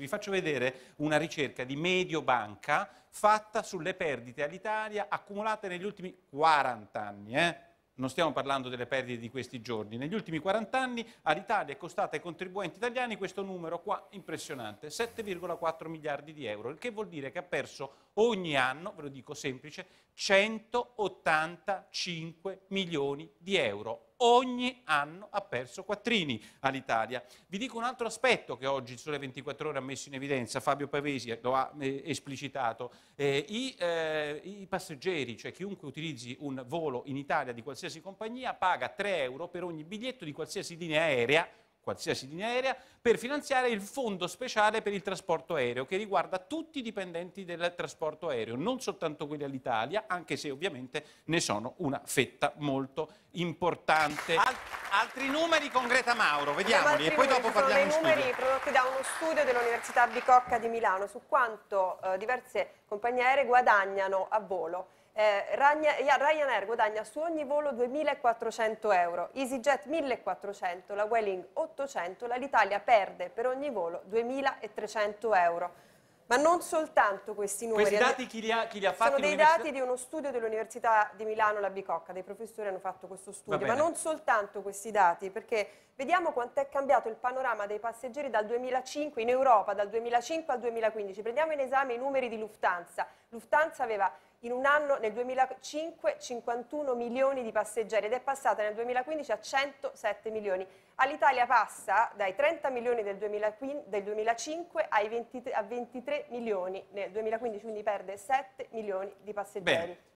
Vi faccio vedere una ricerca di Mediobanca fatta sulle perdite all'Italia accumulate negli ultimi 40 anni. Eh? Non stiamo parlando delle perdite di questi giorni. Negli ultimi 40 anni all'Italia è costata ai contribuenti italiani questo numero qua impressionante, 7,4 miliardi di euro, il che vuol dire che ha perso ogni anno, ve lo dico semplice, 185 milioni di euro ogni anno ha perso quattrini all'Italia. Vi dico un altro aspetto che oggi il Sole 24 Ore ha messo in evidenza, Fabio Pavesi lo ha eh, esplicitato, eh, i, eh, i, passeggeri, cioè chiunque utilizzi un volo in Italia di qualsiasi compagnia, paga 3 euro per ogni biglietto di qualsiasi linea aerea qualsiasi linea aerea, per finanziare il fondo speciale per il trasporto aereo che riguarda tutti i dipendenti del trasporto aereo, non soltanto quelli all'Italia, anche se ovviamente ne sono una fetta molto importante. Al altri numeri con Greta Mauro, vediamoli e poi dopo parliamo di numeri studio. prodotti da uno studio dell'Università Bicocca di Milano su quanto eh, diverse compagnie aeree guadagnano a volo. Eh, Ryanair guadagna su ogni volo 2.400 euro, EasyJet 1.400, la Welling 800, l'Italia perde per ogni volo 2.300 euro. Ma non soltanto questi numeri. Questi eh. dati chi li ha, chi li ha fatti? Sono dei dati di uno studio dell'Università di Milano, la Bicocca, dei professori hanno fatto questo studio, ma non soltanto questi dati, perché vediamo quanto è cambiato il panorama dei passeggeri dal 2005 in Europa, dal 2005 al 2015. Prendiamo in esame i numeri di Lufthansa. Lufthansa aveva in un anno nel 2005 51 milioni di passeggeri ed è passata nel 2015 a 107 milioni. All'Italia passa dai 30 milioni del, 2015, del 2005 ai 20, a 23 milioni nel 2015, quindi perde 7 milioni di passeggeri. Bene.